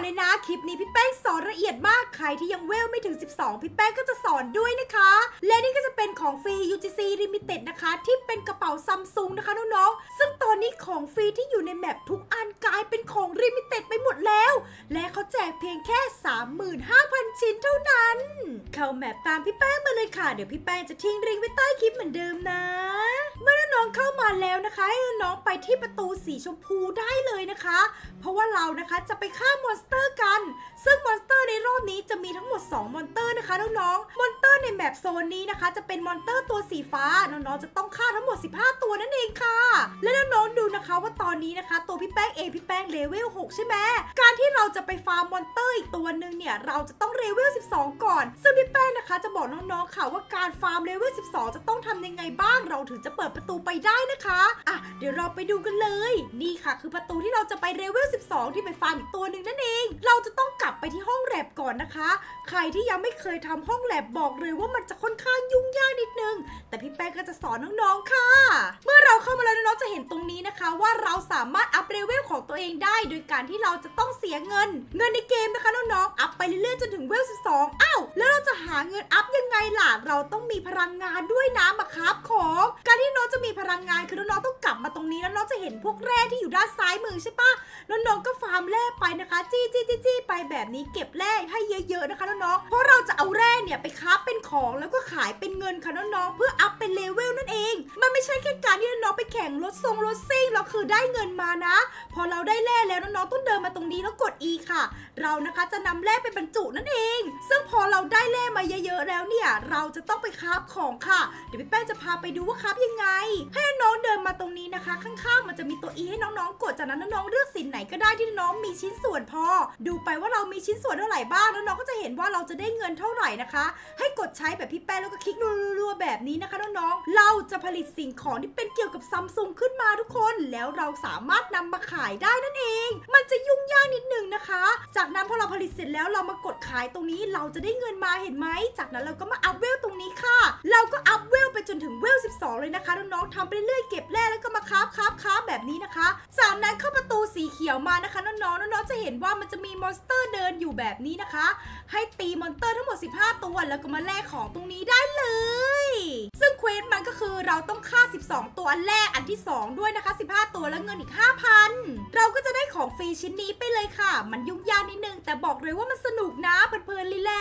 อนเลยนะคลิปนี้พี่แป้งสอนละเอียดมาก ใครที่ยังเวลไม่ถึง 12 พี่แป้งก็จะสอนด้วยนะคะ และนี่ก็จะเป็นของฟรี UGC Limited นะคะ ที่เป็นกระเป๋าซัมซุงนะคะน้องๆซึ่งตอนนี้ของฟรีที่อยู่ในแมปทุกอันกลายเป็นของ Limited ไปหมดแล้ว และเขาแจกเพียงแค่ 35,000 ชิ้นเท่านั้น เข้าแมปตามพี่แป้งมาเลยค่ะ เดี๋ยวพี่แป้งจะทิ้งริงไว้ใต้คลิปเหมือนเดิมนะเมื่อน้องเข้ามาแล้วนะคะให้น้องไปที่ประตูสีชมพูได้เลยนะคะ เพราะว่าเรานะคะจะไปฆ่ามอนสเตอร์กัน ซึ่งมอนสเตอร์ในรอบนี้จะมีทั้งหมด 2 มอนสเตอร์ นะคะน้องๆมอนสเตอร์ในแบบโซนนี้นะคะ จะเป็นมอนสเตอร์ตัวสีฟ้าน้องๆจะต้องฆ่าทั้งหมด 15 ตัวนั่นเองค่ะ และน้องๆดูนะคะว่าตอนนี้นะคะตัวพี่แป้งเองพี่งเลเวล6ใช่ไหมการที่เราจะไปฟาร์มมอนเตอร์อีกตัวหนึ่งเนี่ย เราจะต้องเลเวล12 ก่อนซึ่งพี่แป้งนะคะจะบอกน้องๆ ค่ะว่าการฟาร์มเลเวล12 จะต้องทำยังไงบ้าง เราถึงจะเปิดประตูไปได้นะคะอ่ะเดี๋ยวเราไปดูกันเลย นี่ค่ะ คือประตูที่เราจะไปเลเวล12 ที่ไปฟาร์มอีกตัวหนึ่งนั่นเอง เราจะต้องกลับไปที่ห้องแลบก่อนนะคะ ใครที่ยังไม่เคยทำห้องแลบบอกเลยว่ามันจะค่อนข้างยุ่งยากนิดนึง แต่พี่แป้งก็จะสอนน้องๆ ค่ะ เมื่อเราเข้าตรงนี้นะคะว่าเราสามารถอัพเลเวลของตัวเองได้ โดยการที่เราจะต้องเสียเงิน เงินในเกมนะคะน้อง ๆ อัพไปเรื่อยๆจนถึงเวล12อ้าวแล้วเราจะหาเงินอัพยังไงล่ะเราต้องมีพลังงานด้วยนะมาครับของ การที่น้องจะมีพลังงานคือน้องๆต้องกลับมาตรงนี้แล้วน้องจะเห็นพวกแร่ที่อยู่ด้านซ้ายมือใช่ปะแล้วน้องก็ฟาร์มแร่ไปนะคะจี้จี้จี้จี้ไปแบบนี้เก็บแร่ให้เยอะๆนะคะน้องๆเพราะเราจะเอาแร่เนี่ยไปค้าเป็นของแล้วก็ขายเป็นเงินค่ะน้องๆเพื่ออัเลเวลนั่นเอง มันไม่ใช่แค่การที่น้องไปแข่งรถทรงรถซิ่งเราคือได้เงินมานะ พอเราได้แร่แล้วน้องต้องเดินมาตรงนี้แล้วกด E ค่ะ เรานะคะจะนำแร่ไปบรรจุนั่นเองได้เล่มาเยอะๆแล้วเนี่ย เราจะต้องไปคาบของค่ะเดี๋ยวพี่แป้งจะพาไปดูว่าคาบยังไงให้น้องเดินมาตรงนี้นะคะ ข้างๆมันจะมีตัวอีให้น้องๆ กดจากนั้นน้องๆเลือกสินไหนก็ได้ที่น้องมีชิ้นส่วนพอดูไปว่าเรามีชิ้นส่วนเท่าไหร่บ้างแล้วน้องก็จะเห็นว่าเราจะได้เงินเท่าไหร่นะคะ ให้กดใช้แบบพี่แป้งแล้วก็คลิกรัวๆแบบนี้นะคะน้องๆเราจะผลิตสิ่งของที่เป็นเกี่ยวกับซัมซุงขึ้นมาทุกคนแล้วเราสามารถนำมาขายได้นั่นเอง มันจะยุ่งยากนิดนึงนะคะ จากนั้นพอเราผลิตเสร็จแล้วเรามากดขายตรงนี้เราจะได้เงินมาเห็นไหมจากนั้นเราก็มาอัพเวลตรงนี้ค่ะ เราก็อัพเวลไปจนถึงเวล12 เลยนะคะน้องๆทำไปเรื่อยเก็บแร่แล้วก็มาคราฟคราฟคราฟแบบนี้นะคะจากนั้นเข้าประตูสีเขียวมานะคะน้องๆน้องๆจะเห็นว่ามันจะมีมอนสเตอร์เดินอยู่แบบนี้นะคะ ให้ตีมอนสเตอร์ทั้งหมด 15 ตัวแล้วก็มาแลกของตรงนี้ได้เลยเราต้องฆ่า 12 ตัวแรกอันที่ 2 ด้วยนะคะ 15 ตัวแล้วเงินอีก 5,000 เราก็จะได้ของฟรีชิ้นนี้ไปเลยค่ะ มันยุ่งยากนิดนึงแต่บอกเลยว่ามันสนุกนะเพลินๆลีแล